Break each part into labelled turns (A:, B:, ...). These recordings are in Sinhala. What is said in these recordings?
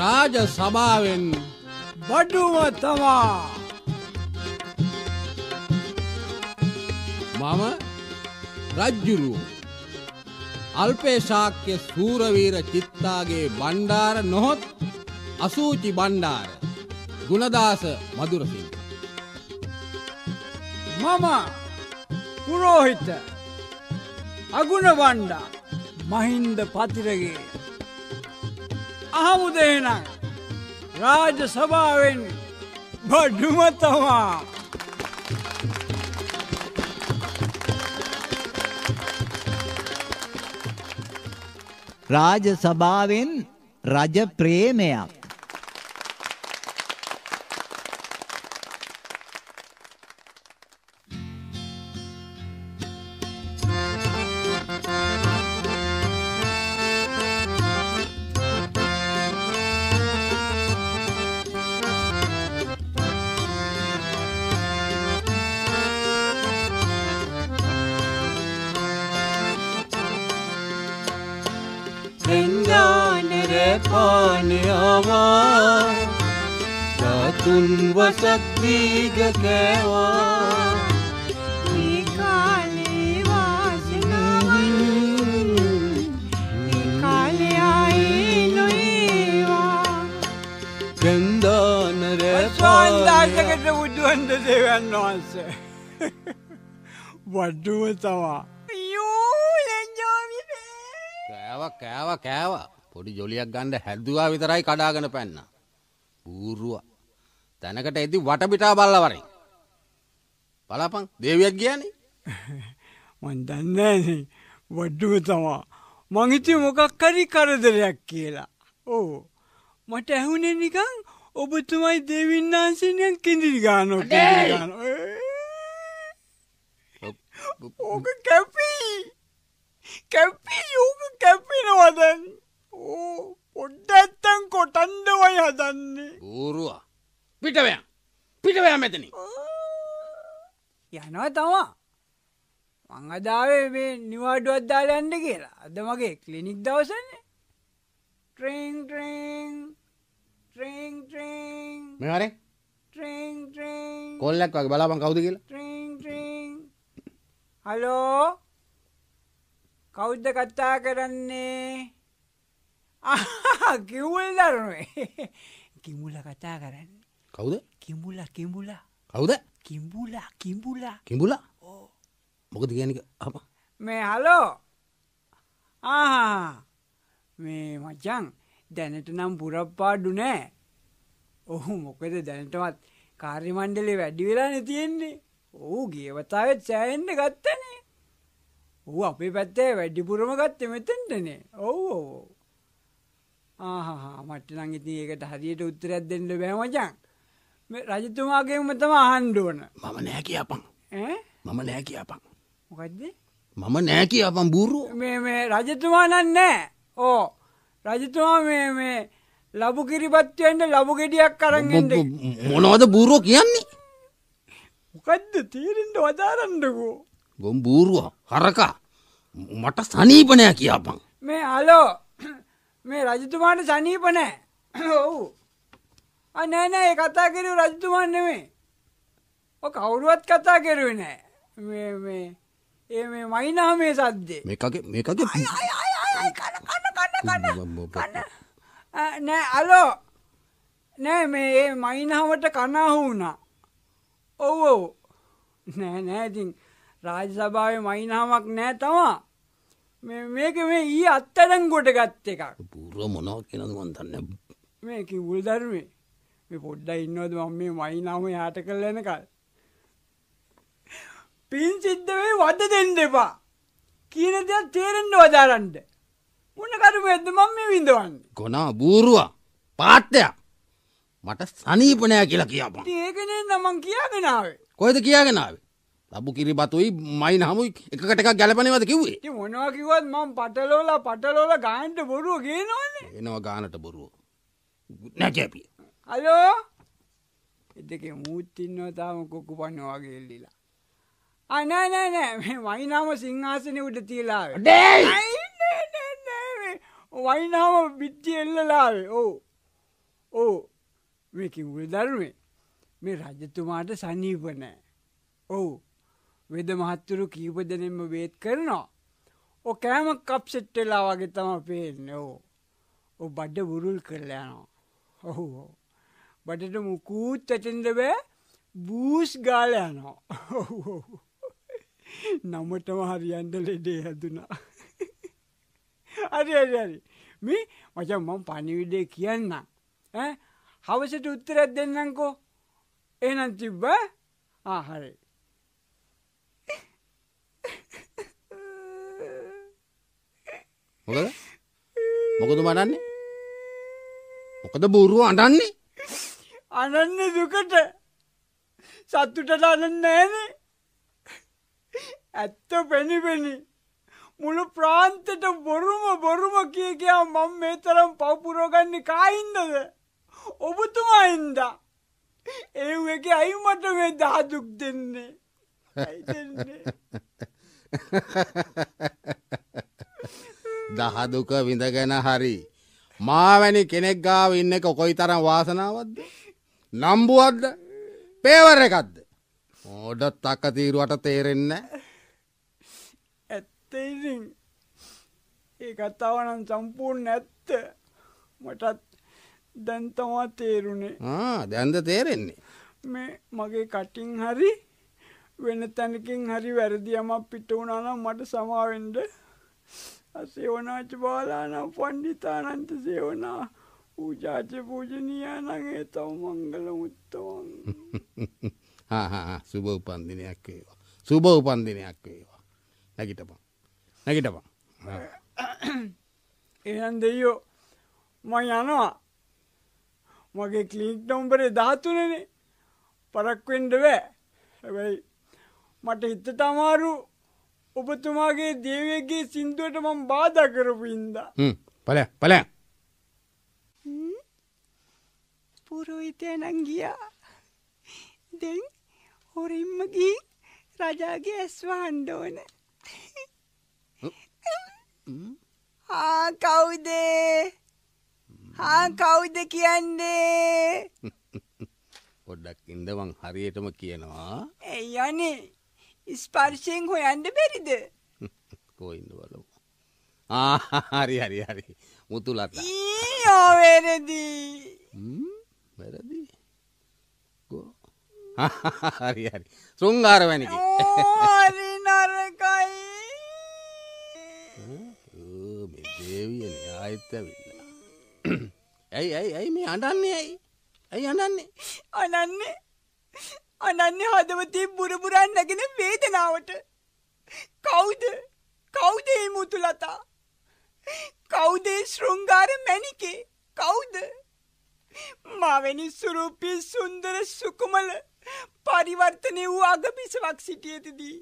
A: රාජ සභාවෙන් බඩුව තමා මම රජ්ජුරුව අල්පේශාක්‍ය සූරවීර චිත්තාගේ බණ්ඩාර නොහොත් අසූචි බණ්ඩාර ගුණදාස මදුරසිංහ
B: මම පුරෝහිත අගුණ වණ්ඩා මහින්ද පතිරගේ අහමුද එහෙනම්. රාජ්‍ය සභාවෙන් බඩුම තමා. රාජ සභාවෙන් රජ ප්‍රේමයක්
A: පානයවා දතුන්
B: වසත්වීග කෑවා පන්දාශකට බුදුවන්ද දෙවන්න වන්ස වඩුව තවා යූ ලෙන්ජෝමි
A: කෑව කෑව කෑවා පොඩි ජොලියක් ගන්න හැදුවා විතරයි කඩාගෙන පැන්න. බූරුවා. තැනකට එදි වටපිටා බල්ලා වරේ. බලාපන් දේවියක් ගියානේ.
B: මන් දන්නේ නැහැ. වඩුව තමා. මං හිතුවේ මොකක් හරි කරදරයක් කියලා. ඕ. මට ඇහුනේ නිකන් ඔබතුමයි දෙවින්නාන්සෙන් කිඳිරි ගන්නෝ කිඳිරි ගන්නෝ. ඕක කැපි. කැපි ඕක කැපිනවදන්. හදන්නේ
A: බූරුවා පිටවයා
B: පිටවයා මෙතන යනවා තමා මංගදාවේ මේ නිවාඩුවත් දාලන්න කියලා අද මගේ කලිනික් දවසන්නේ ට්‍රේන් ට්‍රේන් ට්‍රේන් ට්‍රේන් මෙවරේ ට්‍රේන් ට්‍රේන්
A: කොල්ලක් වගේ බලාපන් කවුද කියලා
B: ට්‍රේන් ට්‍රේන් හලෝ කවුද්ද කතා කරන්නේ ආ කිව්වල් දරුවේ. කිඹුලා කතා කරන්න. කවුද? කිඹුලා කිඹුලා. කවුද? කිඹුලා කිඹුලා.
A: කිඹුලා? ඕ. මොකද කියන්නේ අපා?
B: මේ හලෝ. ආ. මේ මචං දැනට නම් පුරප්පාඩු නෑ. ඔහු මොකද දැනටවත් කාර්ය මණ්ඩලේ වැඩි වෙලානේ තියෙන්නේ. ඔහු ගියවතාවෙත් සෑහෙන්න ගත්තනේ. ඌ අපේ පැත්තේ වැඩිපුරම ගත්තේ මෙතෙන්ටනේ. ඔව් ඔව්. ආහා මට නම් ඉතින් ඒකට හරියට උත්තරයක් දෙන්න බෑ මචං. මේ රජතුමාගෙන්ම තමයි අහන්න ඕන. මම නෑ කියපන්. ඈ? මම නෑ කියපන්. මොකද්ද? මම නෑ කියපන් බూరు. මේ මේ රජතුමා නම් නෑ. ඕ. රජතුමා මේ මේ ලබු කිරිපත් වෙන්න ලබු ගෙඩියක් අරන් එන්න. මොනවද බూరు කියන්නේ? මොකද්ද තීරෙන්න වදාරන්නකෝ.
A: ගොම් බూరుවා හරකා. මට සනීප නෑ කියපන්.
B: මේ හලෝ මේ රජතුමාට සනීප නෑ ඔව් නෑ නෑ ඒ කතා කෙරුව රජතුමාන් නෙමේ ඔ කවුරුවත් කතා කෙරුවේ නෑ මේ මේ ඒ මේ මයිනා මේ සද්දේ
A: මේකගේ මේකගේ
B: නෑ අලෝ නෑ මේ ඒ මයිනාවට කනාහු වුණා ඔව් ඔව් නෑ නෑ ඉතින් රාජ්‍ය සභාවේ මයිනාවක් නෑ තමා මේක මේ ඊ අත්තඩන් ගොට ගත්ත එකක්
A: පුර මොනව කියෙනද වන්තන්න
B: මේ කිවුල් ධර්මේ මේ පොඩ්ඩ ඉන්නවද මම මේ මයිනාම යාට කරලන කල් පින් සිද්ධවේ වද දෙන්න එපා කියන දෙයක් තේරෙන්න්න වදාරන්ට මොන කරුම ඇද මම මේ විඳවන්න
A: ගොනා බූරුවා පාත්තයක් මට සනීපනය කියලා කියපා
B: ඒකනේ නමන් කියාගෙනාවේ
A: කොයිද කියාගෙනාවේ ලබු කිරි බතුයි මයින් හමුයි එකට එකක් ගැලපනවද කිව්වේ
B: මොනවා කිවත් මං පටලෝල පටලෝල ගාන්ට බොරුව ගේනවන්නේ
A: එනවා ගානට බොරුව නැකැපිය
B: අලෝ එදක මූත්තින්නව තාම කොක්කු පන්නවාගේ එල්ලිලා අනෑනෑනෑ මේ වයිනාම සිංහාසනය උට තිීලාව වයිනාම බිච්චි එල්ලලාවේ ඕ ඕ මේකිවුල දරුවේ මේ රජතුමාට සනීපනෑ ඔවු වෙද මහත්තුරු කීප දෙනෙම වේත් කරනවා. ඕ කෑම කප්සෙට් වෙලා වගේ තම පේන්න ඕ. ඕ බඩ බුරුල් කරලා යනවා. ඔහු ඕ. බඩට මුකූත් ඇටෙන්ද බෑ බූස් ගාල යනවා. ඔහු නමටම හරියන්ඩ ලෙඩේ හැදුනා. අරි අරි මේ මචන් මම පණිවිඩේ කියන්න. හවසට උත්තරත් දෙන්නංකෝ එනන් තිබ්බ ආහරේ.
A: මොකද මොකද මඩන්නේ මොකද බූරුව
B: අඩන්නේ අනන්න දුකට සත්තුටට අනන්න ෑන ඇත්ත පැණිපෙණි මුළු ප්‍රාන්තට බොරුම බොරුම කියකයා මං මේ තරම් පවපුරෝගන්නේ කායින්දද ඔබතුමයින්ද ඒ එක අයිමට මේ දහදුක් දෙන්නේ ඇ
A: දහදුක විඳගෙන හරි. මාවැනි කෙනෙක් ගාව ඉන්න එක කොයි තරම් වාසනාවද්ද. නම්බුවද්ද පේවර එකක්ද. ඕඩත් අක්ක තීරුවට තේරෙන්න.
B: ඇත්තේසින් ඒ කතාවනම් සම්පූර්ණ ඇත්ත මටත් දැන්තමා තේරුණේ
A: දැන්ද තේරෙන්නේ.
B: මේ මගේ කටින් හරි වෙන තැනකින් හරි වැරදියමක් පිට වුණනම් මට සමාවෙන්ඩ සේවනාච බාලානම් පණ්ඩිතානන්ත සේවනා පූජාච පූජනීයානං ඒතව මංගල මුත්තවන්
A: සුබ උපන්දිනයක් වේවා. සුබ උපන්දිනයක් වේවා. නැගිටපන්. නැගිටපන්.
B: එහන් දෙයෝ මං යනවා. මගේ කලික් නොම්බරේ දාතුනනේ පරක්වෙන්ඩ බෑ හැබැයි මට හිත්තට අමාරු ඔබතුමාගේ දේවයගේ සින්දුවට මම බාධ කරපු ඉන්ද පල පල පුරෝහිතය නංගියා දෙන් හොරින්මගී රජාගේ ඇස්වාහන්්ඩෝන හා කවුදේ හා කවුද කියන්නේ
A: පොඩ්ඩක් ඉඳවන් හරියටම කියනවා
B: ඇයි අනේ ස්පර්ශයෙන් හොයන්ඩ බැරිද
A: කොයින්න බලමු ආහරි හරි හරි මුතුලත්
B: ඕවේරදී
A: වැරදි හරි හරි සුංගාර වැනික හරි
B: නරකයි
A: මේ දේවියන ආයත්ත වෙන්න ඇයි ඇයි ඇයි මේ
B: අඩන්නේ ඇයි ඇයි අනන්නේ අනන්නේ අනන්‍ය හදවතේ බුරබුරන් නැගෙන වේදනාවට කවුද කවුද මේ මුතුලතා කවුද ශෘංගාර මැණිකේ කවුද මාවෙනි සුරූපී සුන්දර සුකුමල පරිවර්තනය වූ අගබිසවක් සිටියේදී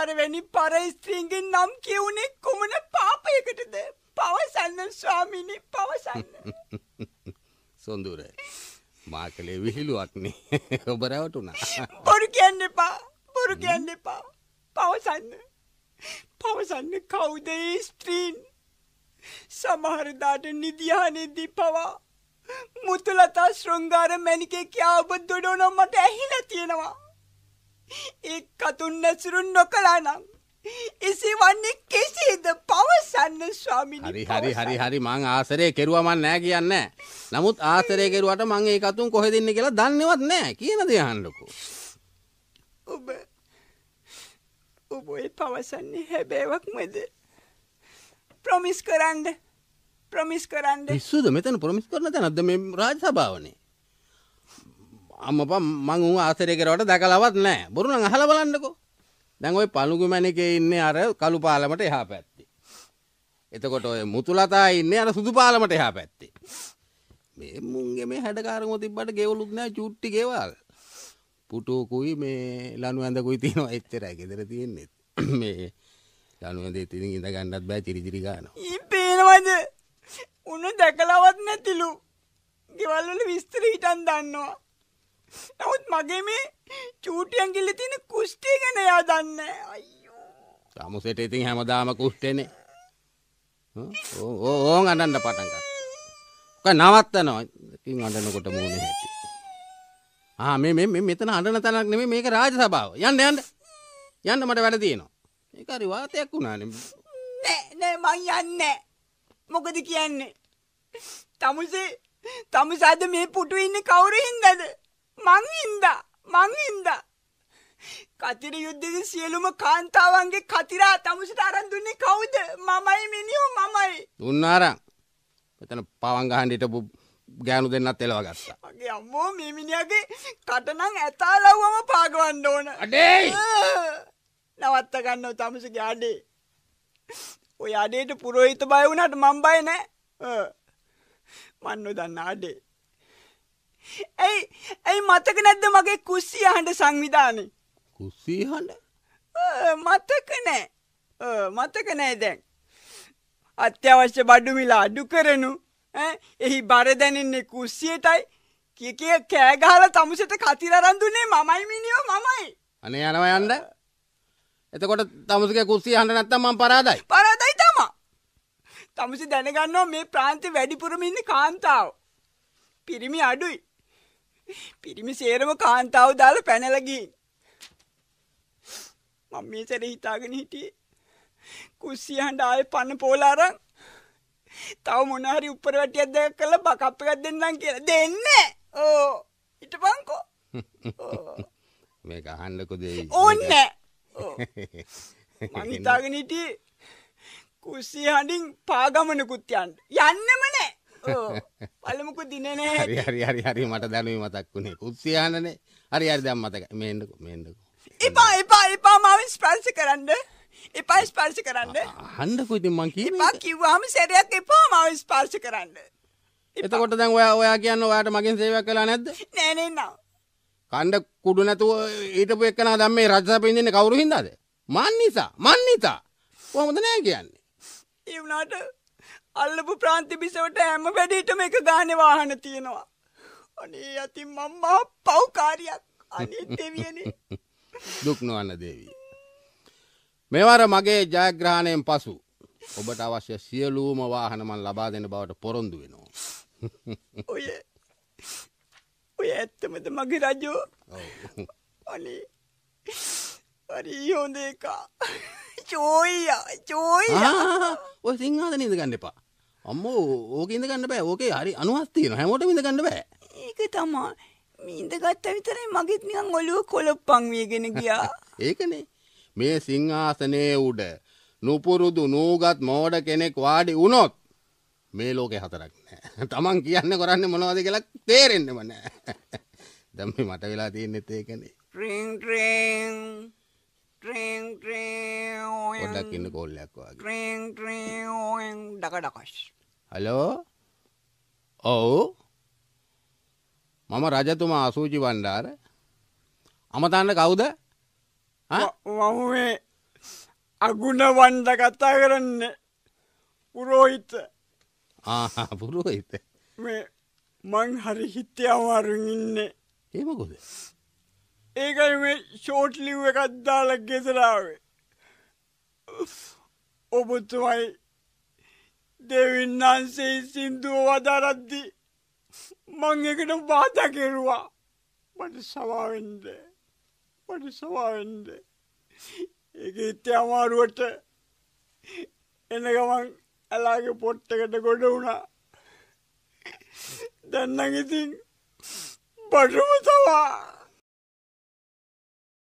B: අරවැනි පර ස්ත්‍රීන්ගේ නම් කියුනේ කුමන පාපයකටද පවසන්න ස්වාමීනි පවසන්න
A: සොඳුරයි මා කලේ විහිළුවක්නේ ඔබ රැවටුණා.
B: බොරු කියන්න එපා. බොරු කියන්න එපා. පවසන්න. පවසන්න කවුද ඒ ස්ත්‍රීන්? සමහර දාට නිදිහානේදී පවා මුතුලතා ශෘංගාර මැණිකේ කියා ඔබ දොඩවන මට ඇහිලා තියෙනවා. ඒ කතුන් නැසුරු නොකළා නම් එසේ වන්නේ කෙසේද පවසන්න ස්වාමිනී හරි
A: හරි හරි හරි මං ආසරේ කෙරුවා මන් නෑ කියන්නේ නමුත් ආසරේ කෙරුවට මං ඒ කතුන් කොහෙද ඉන්නේ කියලා දන්නේවත් නෑ කියන දේ අහන්නකෝ
B: ඔබ ඔබ ඒ පවසන්නේ හැබෑවක්මද ප්‍රොමිස් කරන්න ප්‍රොමිස් කරන්න
A: පිස්සුද මෙතන ප්‍රොමිස් කරන තැනක්ද මේ රාජසභාවනේ අම්මපා මං උන් ආසරේ කෙරුවට දැකලවත් නෑ බොරු නම් අහලා බලන්නකෝ දැන් ඔය පළුගුමැණ එකේ ඉන්නේ අර කළු පාලමට එහා පැත්තේ. එතකොට ඔය මුතුලතා ඉන්නේ අර සුදු පාලමට එහා පැත්තේ. මේ මුන්ගේ මේ හැඩකාරකම තිබ්බට ගෙවලුත් නෑ චුට්ටි ගෙවල්. පුටුවකුයි මේ ලනු ඇඳකුයි තියෙනවා එච්චරයි ගෙදර තියෙන්නේ. මේ ලනු ඇඳේ තිරින් ඉඳ ගන්නත් බෑ චිරිචිරි ගන්නවා.
B: ඊ පේනවද? උන දැකලවත් නැතිලු. ගෙවල් වල විස්තර හිටන් දන්නවා. නවත් මගේ මේ චූටියන්ගිල්ල තියෙන කුෂ්ටේ ගැන එයා දන්න
A: තමුසට ඉතින් හැමදාම කුෂ්ටනේ ඕන් අඩන්ඩ පටන්ග නවත්තනවා ඉතින් අඩනකොට මූුණ හැටි ආමේ මෙ මෙතන අඩන තනක් නෙම මේක රාජ සභාව යන්න යන්න යන්න මට වැඩ තියෙනවා
B: ඒකරි වාතයක් වුණාන නෑ මං යන්න මොකද කියන්නේ තමුසේ තමුසාද මේ පුටු ඉන්න කවුරහින්දද මංඉන්දා මංඉන්දා කතිර යුද්ධෙද සියලුම කාන්තාවන්ගේ කතිරා තමුසට අරන් දුන්නේ කවුද මමයි මිනිියෝ මමයි
A: දුන්නාරං මෙතන පවංගහන්ඩිට ගෑනු දෙන්නත් එලව ගස්ස
B: ගේ අම්මෝ මිමිනිියගේ කටනං ඇතාලව්වම පාගවන්න ඕන අඩේ නවත්ත ගන්න තමුස ගාඩේ ඔය අඩේට පුරෝහිත බය වුණට මම්බයි නෑ මන්නු දන්න අඩේ ඇයි ඇයි මතක නැද්ද මගේ කුස්සිය හඬ සංවිධානය කුස්සී හඬ මතක නෑ මතක නෑ දැන් අත්‍යවශ්‍ය බඩුමිලා අඩු කරනු එහි බර දැනෙන්නේ කුස්සියටයි කියකය කෑගහල තමුසට කතිරරඳුනේ මමයි මිනිියෝ මමයි
A: අනේ යනවා යන්න එතකොට තමුසක කුස්සිය හඬ නැත්තම් මම පරාදයි
B: පරාදයි තමා තමුසි දැනගන්නවා මේ ප්‍රාන්ති වැඩිපුරමින්න කාන්තාව පිරිමි අඩුයි පිරිමි සේරම කාන්තාව දාල පැනලගින්. මම මේ සැර හිතාගෙන හිටියේ. කුස්සියහට ආය පන්න පෝලාරං තව මොනහරි උපරවැටියක් දැක කළ බකප් එකක් දෙන්නම් කියලා දෙන්න. ඕ ඊට පංකෝ.
A: මේක අහන්නකෝ දෙයි. ඕන්න. මම හිතාගෙන
B: හිටියේ කුස්සිය හඬින් පාගමනකුත් යන්න. යන්නෙම නෑ. පලමුක දිනන හරි හරි
A: හරි හරි මට දැනුව මතක් වුණේ කුත්සියානනේ හරි හරි දැම් මතක මේන්ඩක මේන්ඩක
B: එපා එපා එපා මාවෙන් ස්පර්ශ කරන්න එපා ස්පර්ශ කරන්න
A: හන්ඩකු ඉතින් මං කියපා
B: කිව්වාම සැරයක් එපා මාව ස්පර්ශ කරන්න
A: එතකොට දැන් ඔයා ඔයා කියන්න ඔයාට මගෙන් සේවයක් කලා නැද්ද නෑනෙන්නම් කණ්ඩ කුඩු නැතුව ඊටපු එක්කන දම් මේ රජසා පින්දින්න කවුරු හින්දාද මන් නිසා මන් නිසා කොහොමද නෑ කියන්නේ
B: ඒ වුණාට අල්ලපු ප්‍රාන්ති බිසවට හැම වැඩිටම එක ගානේ වාහන තියෙනවා. අනේ අතින් මම මහ පව්කාරියක්.
A: අනේ දෙවියනේ. දුක් නොවන්න දේවිය. මෙවර මගේ ජයග්‍රහණයෙන් පසු ඔබට අවශ්‍ය සියලූම වාහනමන් ලබා දෙන බවට පොරොන්දු වෙනවා.
B: ඔය ඔය ඇත්තමද මගේ රජෝ අනේ හරි හොඳ එකා චෝයියා චෝයියා
A: ඔය සිංහාද නීද ගන්න එපා අම්මෝ ඕක ඉඳගන්න බෑ ඕකේ හරි අනුවස්තියන හැමෝට ඉඳගන්න බෑ
B: ඒක තමා මීන්දගත්ත විතරයි මගෙත් නිකන් ඔලුව කොළොප්පං වීගෙන ගියා ඒකනේ
A: මේ සිංහාසනයේ උඩ නුපුරුදු නූගත් මෝඩ කෙනෙක් වාඩි වුණොත් මේ ලෝකේ හතරක් නෑ තමන් කියන්න කරන්නේ මොනවද කියලා තේරෙන්නම නෑ දැන් මේ මට වෙලා තියෙන්නේ ඒකනේ
B: රින් රින් පොඩ්ඩක් ඉන්න කෝල්ලයක් වගේ. ඩකඩකස්.
A: හලෝ. ඔව්. මම රජතුමා අසූචි බණ්ඩාර.
B: අමතන්න කවුද? මම මේ අගුණ වණ්ඩ කතා කරන්නේ. පුරෝහිත.
A: ආ පුරෝහිත.
B: මේ මං හරි හිතේ අමාරුන් ඉන්නේ. ඒ මොකද? ඒකයි මේ ෂෝට්ලිව් එකත් දාලා ගෙදරාවේ. ඔබතුමයි දෙවින්නන්සේ සින්දුව වදාරද්දි මං එකට බාධ කෙරුවා. මට සමාවෙන්ද. මට සමාවෙන්ද. ඒක ඉත්තේ අමාරුවට එන ගමන් ඇලාගේ පොට්ටකට ගොඩ වුණා. දැන්නන් ඉතින් බටුම තමා